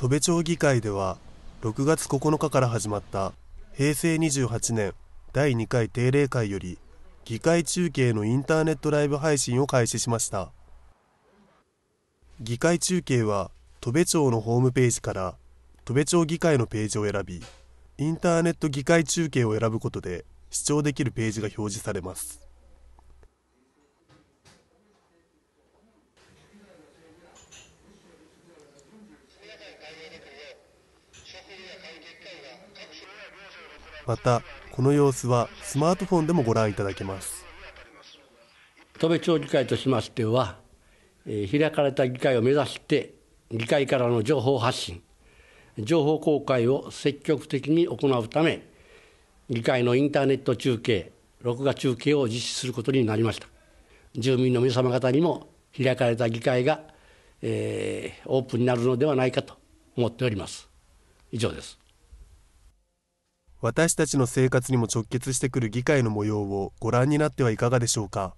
戸部町議会では6月9日から始まった平成28年第2回定例会より議会中継のインターネットライブ配信を開始しました議会中継は戸部町のホームページから戸部町議会のページを選びインターネット議会中継を選ぶことで視聴できるページが表示されますまたこの様子はスマートフォンでもご覧いただけます戸部町議会としましては、えー、開かれた議会を目指して議会からの情報発信情報公開を積極的に行うため議会のインターネット中継録画中継を実施することになりました住民の皆様方にも開かれた議会が、えー、オープンになるのではないかと思っております以上です私たちの生活にも直結してくる議会の模様をご覧になってはいかがでしょうか